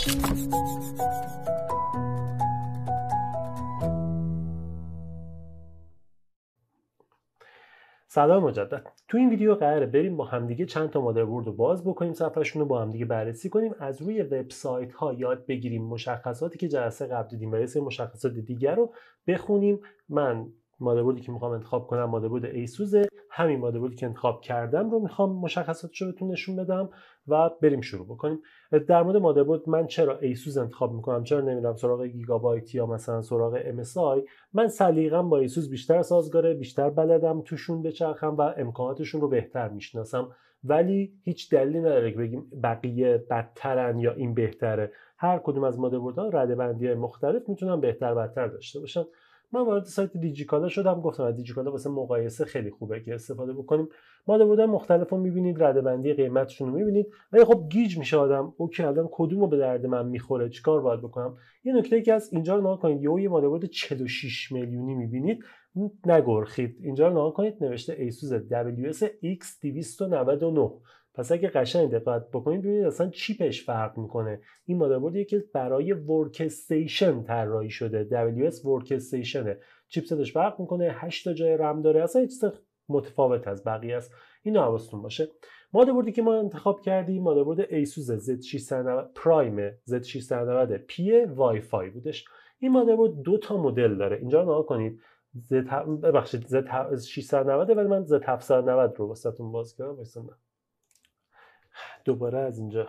سلام مجدد تو این ویدیو قراره بریم با همدیگه چند تا مادربرد رو باز بکنیم صفحهشون رو با همدیگه بررسی کنیم از روی وبسایت ها یاد بگیریم مشخصاتی که جلسه قبل دیدیم و مشخصات دیگر رو بخونیم من مادربردی که میخوام انتخاب کنم مادربرد ایسوزه همین مادربردی که انتخاب کردم رو میخوام مشخصاتش رو بهتون نشون بدم و بریم شروع بکنیم در مورد مادربرد من چرا ایسوز انتخاب میکنم چرا نمیرم سراغ گیگابایت یا مثلا سراغ MSI من سلیقم با ایسوز بیشتر سازگاره بیشتر بلدم توشون بچرخم و امکاناتشون رو بهتر میشناسم ولی هیچ دلیلی نداره که بگیم بقیه بدترن یا این بهتره هر کدوم از مادربردها رده بندی مختلف میتونن بهتر بدتر داشته باشن من وارد سایت دیجیکالا شدم گفتم از دیجیکالا واسه مقایسه خیلی خوبه که استفاده بکنیم مادربردهای مختلف رو میبینید رده بندی قیمتشون رو میبینید ولی خب گیج میشه آدم اوکی الان رو به درد من میخوره چیکار باید بکنم یه نکته که از اینجا رو نگاه کنید یهو یه مادربرد 46 میلیونی میبینید نگرخید اینجا رو نگاه کنید نوشته ایسوس wsx 299 پس اگه قشنگ دقت بکنید ببینید اصلا چیپش فرق میکنه این مادربرد که برای ورکستیشن طراحی شده WS ورکستیشنه چیپستش فرق میکنه 8 تا جای رم داره اصلا چیز متفاوت از بقیه است اینو حواستون باشه مادربردی که ما انتخاب کردیم مادربرد ایسوس Z690 پرایم Z690 پی وای فای بودش این مادربرد دو تا مدل داره اینجا نگاه کنید Z ببخشید Z690 ولی من Z790 رو واسهتون باز کردم دوباره از اینجا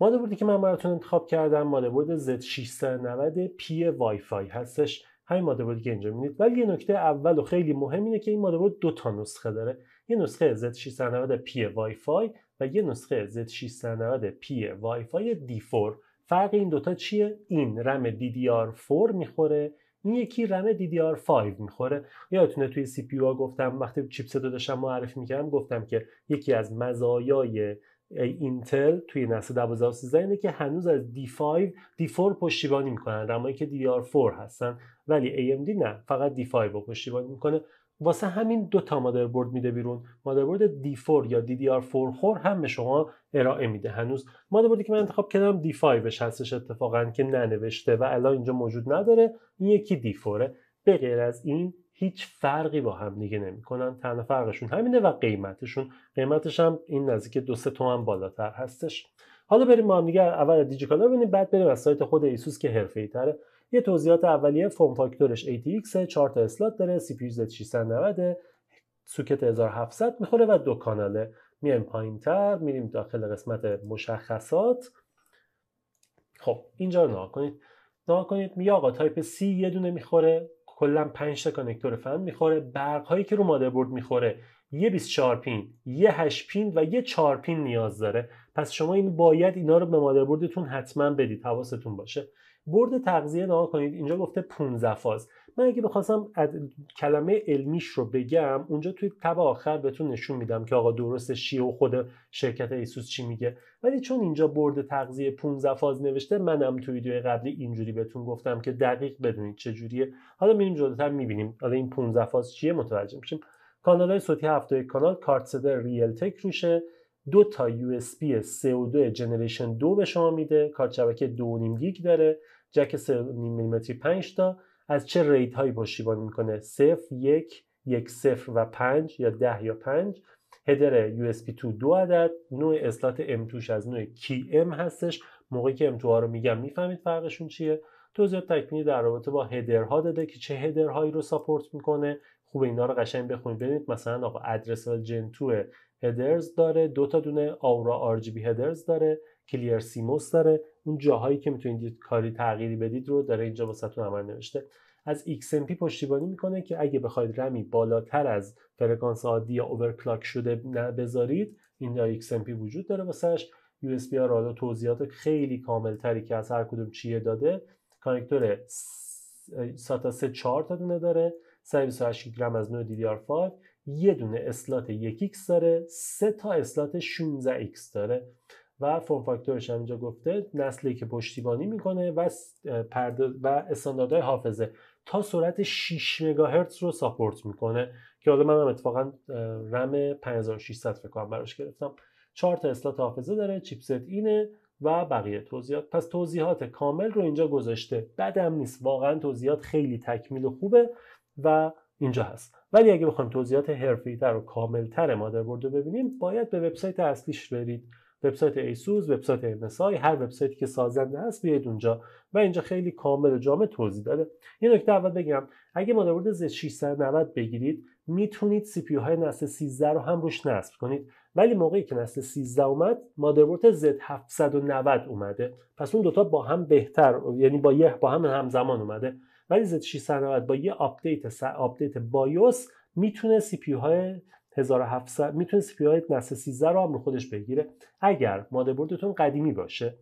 ماده که من براتون انتخاب کردم ماده برد Z690 پی وای هستش همین ماده که اینجا میبینید ولی یه نکته اول و خیلی مهم اینه که این ماده برد دو تا نسخه داره یه نسخه Z690 پی وای فای و یه نسخه Z690 پی وای فای D4 فرق این دوتا چیه این رم DDR4 میخوره این یکی رم DDR5 میخوره یادتونه توی CPU پی گفتم وقتی چیپست رو داشتم معرفی میکردم گفتم که یکی از مزایای اینتل توی نسل 12 اینه که هنوز از D5 D4 پشتیبانی میکنن رمایی که DDR4 هستن ولی AMD نه فقط D5 رو پشتیبانی میکنه واسه همین دو تا مادربرد میده بیرون مادربرد دی 4 یا DDR4 خور هم به شما ارائه میده هنوز مادربردی که من انتخاب کردم دی 5 هستش اتفاقا که ننوشته و الان اینجا موجود نداره این یکی دی 4 به غیر از این هیچ فرقی با هم دیگه نمیکنن تنها فرقشون همینه و قیمتشون قیمتش هم این نزدیک دو سه تومن بالاتر هستش حالا بریم ما هم دیگه اول دیجیکالا ببینیم بعد بریم از سایت خود ایسوس که حرفه‌ای تره یه توضیحات اولیه فرم فاکتورش ATX 4 تا اسلات داره CPU Z690 سوکت 1700 میخوره و دو کاناله میایم پایین تر میریم داخل قسمت مشخصات خب اینجا رو نگاه کنید نگاه کنید می آقا تایپ C یه دونه میخوره کلا 5 تا کانکتور فن میخوره برق هایی که رو مادربرد میخوره یه 24 پین یه 8 پین و یه 4 پین نیاز داره پس شما این باید اینا رو به مادربردتون حتما بدید حواستون باشه برد تغذیه نگاه کنید اینجا گفته 15 فاز من اگه بخواستم کلمه علمیش رو بگم اونجا توی تب آخر بهتون نشون میدم که آقا درست شیه و خود شرکت ایسوس چی میگه ولی چون اینجا برد تغذیه 15 فاز نوشته منم توی ویدیو قبلی اینجوری بهتون گفتم که دقیق بدونید چجوریه حالا میریم جلوتر میبینیم حالا این 15 فاز چیه متوجه میشیم کانال های صوتی هفته کانال صدا ریل تک روشه دو تا یو اس بی co دو جنریشن دو به شما میده کارت شبکه نیم گیگ داره جک نیم میلیمتری 5 تا از چه ریت هایی پشتیبانی میکنه 0 یک یک 0 و پنج یا ده یا 5 هدر usb تو دو عدد نوع اسلات ام توش از نوع ام هستش موقعی که ام 2 رو میگم میفهمید فرقشون چیه توضیحات تکمیلی در رابطه با هدرها داده که چه هدرهایی رو ساپورت میکنه خوب اینا رو قشنگ بخونید ببینید مثلا آقا ادرسال جن 2 هدرز داره دو تا دونه آورا آر جی بی هدرز داره کلیر سیموس داره اون جاهایی که میتونید کاری تغییری بدید رو داره اینجا واسهتون عمل نوشته از XMP پشتیبانی میکنه که اگه بخواید رمی بالاتر از فرکانس عادی یا اوورکلاک شده بذارید این XMP وجود داره واسش USB ها توضیحات خیلی کامل تری که از هر کدوم چیه داده کانکتور ساتا 3 4 تا دونه داره 128 گرم از نوع DDR5 یه دونه اسلات 1X داره سه تا اسلات 16X داره و فرم فاکتورش هم اینجا گفته نسلی که پشتیبانی میکنه و و استانداردهای حافظه تا سرعت 6 مگاهرتز رو ساپورت میکنه که حالا منم اتفاقا رم 5600 فکر کنم براش گرفتم چهار تا اسلات حافظه داره چیپست اینه و بقیه توضیحات پس توضیحات کامل رو اینجا گذاشته بدم نیست واقعا توضیحات خیلی تکمیل و خوبه و اینجا هست ولی اگه بخوایم توضیحات تر و کاملتر مادربرد رو ببینیم باید به وبسایت اصلیش برید وبسایت ایسوس وبسایت امسای هر وبسایتی که سازنده هست بیاید اونجا و اینجا خیلی کامل و جامع توضیح داده یه نکته اول بگم اگه مادربرد z 690 بگیرید میتونید سی های نسل 13 رو هم روش نصب کنید ولی موقعی که نسل 13 اومد مادربرد Z 790 اومده پس اون دوتا با هم بهتر یعنی با یه با هم همزمان اومده ولی z 690 با یه آپدیت آپدیت بایوس میتونه سی پی های 1700 میتونه سی پی های نسل 13 رو هم رو خودش بگیره اگر مادربردتون قدیمی باشه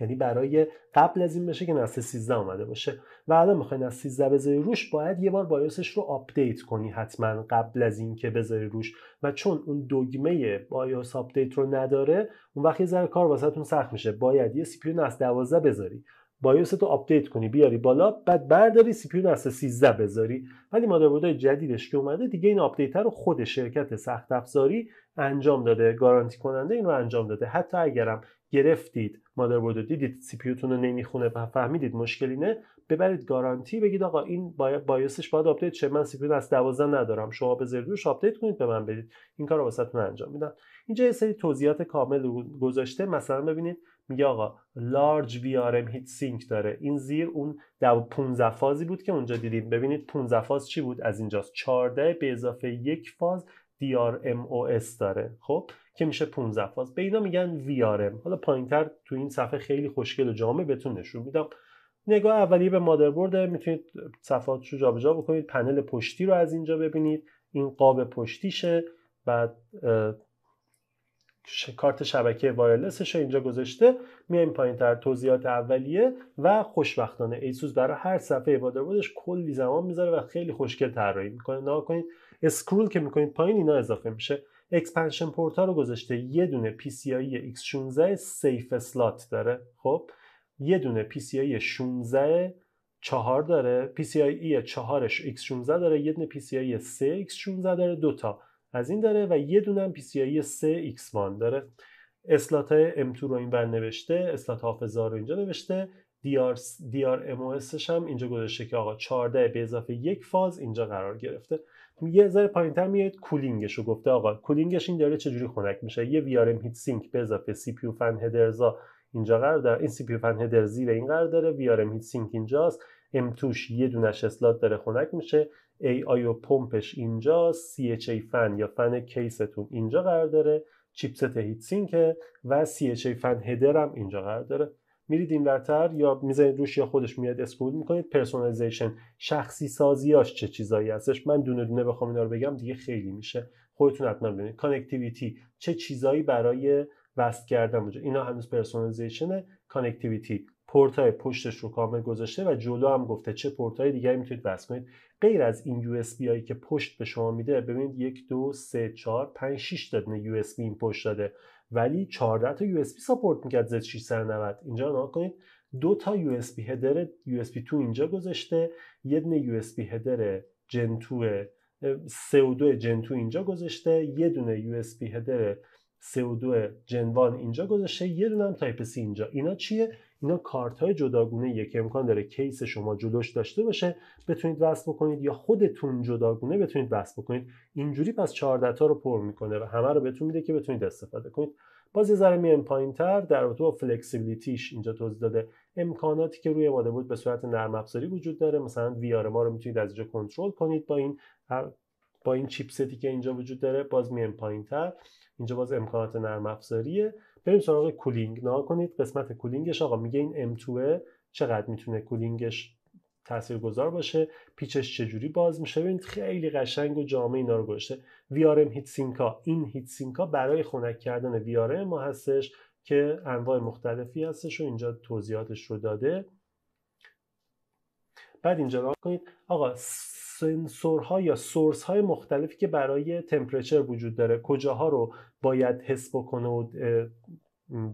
یعنی برای قبل از این بشه که نسل 13 اومده باشه و الان میخوای نسل 13 بذاری روش باید یه بار بایوسش رو آپدیت کنی حتما قبل از اینکه بذاری روش و چون اون دگمه بایوس آپدیت رو نداره اون وقت یه ذره کار واسهتون سخت میشه باید یه سی پی نسل 12 بذاری بایوس تو آپدیت کنی بیاری بالا بعد برداری سی پیو نسل 13 بذاری ولی مادربردهای جدیدش که اومده دیگه این آپدیت رو خود شرکت سخت افزاری انجام داده گارانتی کننده این رو انجام داده حتی اگرم گرفتید مادربرد رو دیدید سی رو نمیخونه و فهمیدید مشکلی نه ببرید گارانتی بگید آقا این بایوسش باید آپدیت شه من سی پیو از 12 ندارم شما بذارید روش آپدیت کنید به من بدید این کار رو واسهتون انجام میدم اینجا یه سری توضیحات کامل گذاشته مثلا ببینید میگه آقا large VRM هیت داره این زیر اون 15 فازی بود که اونجا دیدیم ببینید 15 فاز چی بود از اینجاست 14 به اضافه یک فاز DRMOS داره خب که میشه 15 فاز به اینا میگن VRM حالا پایینتر تو این صفحه خیلی خوشگل و جامع بهتون نشون میدم نگاه اولیه به مادربرد میتونید صفحات رو جابجا بکنید پنل پشتی رو از اینجا ببینید این قاب پشتیشه بعد کارت شبکه وایرلسش رو اینجا گذاشته میایم پایین تر توضیحات اولیه و خوشبختانه ایسوس برای هر صفحه مادربردش کلی زمان میذاره و خیلی خوشگل طراحی میکنه نگاه کنید اسکرول که میکنید پایین اینا اضافه میشه اکسپنشن پورت رو گذاشته یه دونه PCIe X16 سیف اسلات داره خب یه دونه PCIe 16 4 داره ای 4 X16 داره یه دونه PCIe 3 X16 داره دوتا از این داره و یه دونم PCIe 3 X1 داره اسلات های M2 رو این اینور نوشته اسلات حافظه رو اینجا نوشته DR, DRMOSش هم اینجا گذاشته که آقا 14 به اضافه یک فاز اینجا قرار گرفته یه ذره پایینتر میاد کولینگش رو گفته آقا کولینگش این داره چجوری خنک میشه یه VRM هیت سینک به اضافه CPU فن هدرزا اینجا قرار داره این CPU فن هدر زیر این قرار داره VRM هیت سینک اینجاست M ش یه دونش اسلات داره خنک میشه ای و پمپش اینجا سی فن یا فن کیستون اینجا قرار داره چیپست هیت سینک و سی فن هدر هم اینجا قرار داره میرید این ورتر یا میزنید روش یا خودش میاد اسپول میکنید پرسونالیزیشن شخصی سازیاش چه چیزایی هستش من دونه دونه بخوام اینا رو بگم دیگه خیلی میشه خودتون حتما ببینید کانکتیویتی چه چیزایی برای وست کردن اینا هنوز پرسونالیزیشن کانکتیویتی پورتای پشتش رو کامل گذاشته و جلو هم گفته چه پورتای دیگری میتونید وصل کنید غیر از این یو اس بی هایی که پشت به شما میده ببینید یک دو سه چهار پنج 6 تا دونه یو اس بی این پشت داده ولی 14 تا یو اس بی ساپورت میکرد زد 690 اینجا نگاه کنید دو تا یو اس بی هدر یو اس بی 2 اینجا گذاشته یه دونه یو اس بی هدر جن 2 سه و دو جن 2 اینجا گذاشته یه دونه یو اس بی هدر CO2 جنوان اینجا گذاشته یه دونه هم تایپ سی اینجا اینا چیه اینا کارت های جداگونه یک که امکان داره کیس شما جلوش داشته باشه بتونید وصل بکنید یا خودتون جداگونه بتونید وصل بکنید اینجوری پس 14 تا رو پر میکنه و همه رو بهتون میده که بتونید استفاده کنید باز یه ذره میایم پایینتر در رابطه با فلکسیبیلیتیش اینجا توضیح داده امکاناتی که روی بود به صورت نرم افزاری وجود داره مثلا وی ما رو میتونید از اینجا کنترل کنید با این با این چیپستی که اینجا وجود داره باز میایم پایینتر اینجا باز امکانات نرم افزاریه بریم سراغ کولینگ نها کنید قسمت کولینگش آقا میگه این M2 چقدر میتونه کولینگش گذار باشه پیچش چجوری باز میشه ببینید خیلی قشنگ و جامعه اینا رو گذاشته VRM هیت سینکا این هیت سینکا برای خنک کردن VRM ما هستش که انواع مختلفی هستش و اینجا توضیحاتش رو داده بعد اینجا را کنید آقا سنسورها یا سورس های مختلفی که برای تمپرچر وجود داره کجاها رو باید حس بکنه و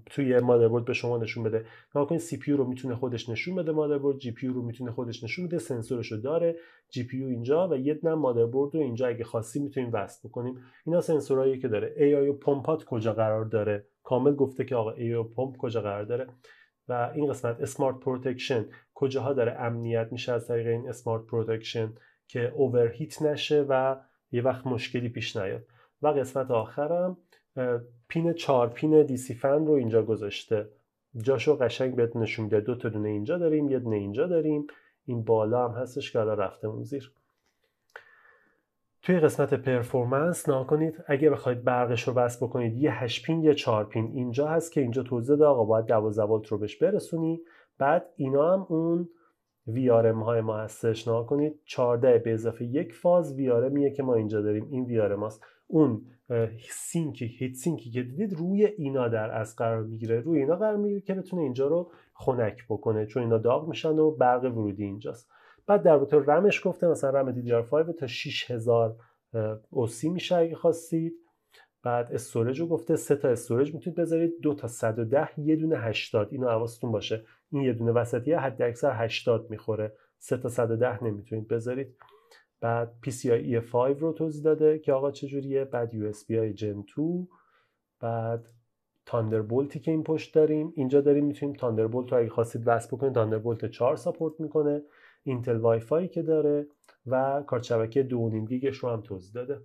توی مادربرد به شما نشون بده نگاه سی رو میتونه خودش نشون بده مادربرد جی پی رو میتونه خودش نشون بده سنسورش رو داره جی پی اینجا و یه دونه مادربرد رو اینجا اگه خاصی میتونیم وصل بکنیم اینا سنسورهایی که داره ای آی پمپات کجا قرار داره کامل گفته که آقا ای پمپ کجا قرار داره و این قسمت اسمارت پروتکشن کجاها داره امنیت میشه از طریق این اسمارت پروتکشن که اوورهیت نشه و یه وقت مشکلی پیش نیاد و قسمت آخرم پین چهار پین دیسی فن رو اینجا گذاشته جاشو قشنگ بهت نشون میده دو تا دونه اینجا داریم یه دونه اینجا داریم این بالا هم هستش که الان رفتمون زیر توی قسمت پرفورمنس نا کنید اگه بخواید برقش رو بس بکنید یه هش پین یه 4 پین اینجا هست که اینجا توضیح داره آقا باید 12 ولت رو بهش برسونی بعد اینا هم اون VRM های ما هستش نها کنید 14 به اضافه یک فاز VRM که ما اینجا داریم این VRM هست اون سینکی هیت سینکی که دیدید روی اینا در از قرار میگیره روی اینا قرار میگیره که بتونه اینجا رو خنک بکنه چون اینا داغ میشن و برق ورودی اینجاست بعد در بطور رمش گفته مثلا رم DDR5 تا 6000 اوسی میشه اگه خواستید بعد استوریج رو گفته سه تا استوریج میتونید بذارید دو تا 110 یه دونه 80 اینو حواستون باشه این یه دونه وسطیه حد اکثر 80 میخوره 3 تا 110 نمیتونید بذارید بعد PCIe 5 رو توضیح داده که آقا چجوریه بعد USBI Gen 2 بعد تاندربولتی که این پشت داریم اینجا داریم میتونیم تاندربولت رو اگه خواستید وصل بکنید تاندربولت 4 ساپورت میکنه اینتل وای فای که داره و کارت شبکه 2.5 گیگش رو هم توضیح داده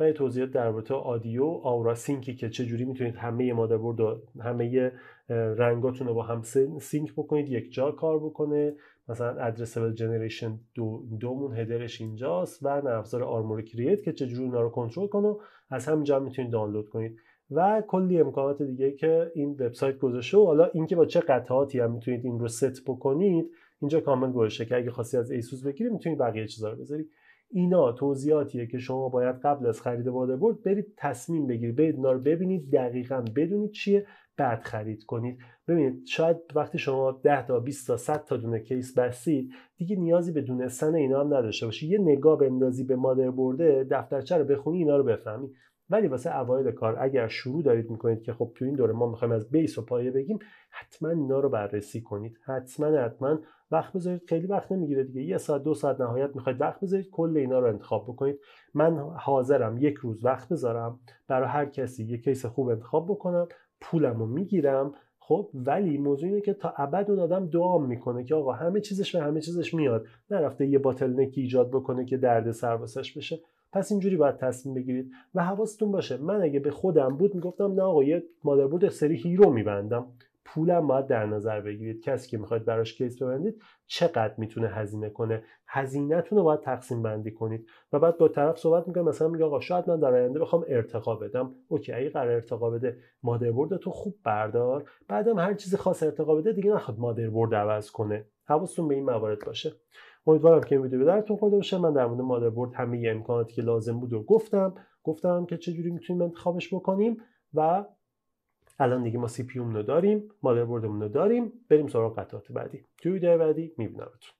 و یه توضیحات در رابطه آدیو آورا سینکی که چجوری میتونید همه مادربرد و همه رنگاتون رو با هم سینک بکنید یک جا کار بکنه مثلا ادرسبل جنریشن دو دومون هدرش اینجاست و نرم افزار آرمور کریت که چجوری اونا رو کنترل کنه از همینجا هم میتونید دانلود کنید و کلی امکانات دیگه که این وبسایت گذاشته و حالا اینکه با چه قطعاتی هم میتونید این رو ست بکنید اینجا کامل گذاشته که اگه خواستی از ایسوس بگیری میتونید بقیه چیزا رو بذارید اینا توضیحاتیه که شما باید قبل از خرید مادربرد برید تصمیم بگیرید برید اینا رو ببینید دقیقا بدونید چیه بعد خرید کنید ببینید شاید وقتی شما 10 تا 20 تا 100 تا دونه کیس بستید دیگه نیازی به دونستن اینا هم نداشته باشی یه نگاه بندازی به مادربرده دفترچه رو بخونی اینا رو بفهمی ولی واسه اوایل کار اگر شروع دارید میکنید که خب تو این دوره ما میخوایم از بیس و پایه بگیم حتما اینا رو بررسی کنید حتما حتما وقت بذارید خیلی وقت نمیگیره دیگه یه ساعت دو ساعت نهایت میخواید وقت بذارید کل اینا رو انتخاب بکنید من حاضرم یک روز وقت بذارم برای هر کسی یه کیس خوب انتخاب بکنم پولم رو میگیرم خب ولی موضوع اینه که تا ابد اون آدم دعا میکنه که آقا همه چیزش و همه چیزش میاد نرفته یه باتل ایجاد بکنه که درد سر بشه پس اینجوری باید تصمیم بگیرید و حواستون باشه من اگه به خودم بود میگفتم نه آقا یه مادربرد سری هیرو میبندم پولم باید در نظر بگیرید کسی که میخواید براش کیس ببندید چقدر میتونه هزینه کنه هزینهتون رو باید تقسیم بندی کنید و بعد با طرف صحبت میکنم مثلا میگه آقا شاید من در آینده بخوام ارتقا بدم اوکی اگه قرار ارتقا بده مادربرد تو خوب بردار بعدم هر چیزی خاص ارتقا بده دیگه نخواد مادربرد عوض کنه حواستون به این موارد باشه امیدوارم که این ویدیو به درتون خورده باشه من در مورد مادربرد همه امکاناتی که لازم بود رو گفتم گفتم که چجوری میتونیم انتخابش بکنیم و الان دیگه ما سی پی رو داریم مادربردمون رو داریم بریم سراغ قطعات بعدی توی ویدیو بعدی میبینمتون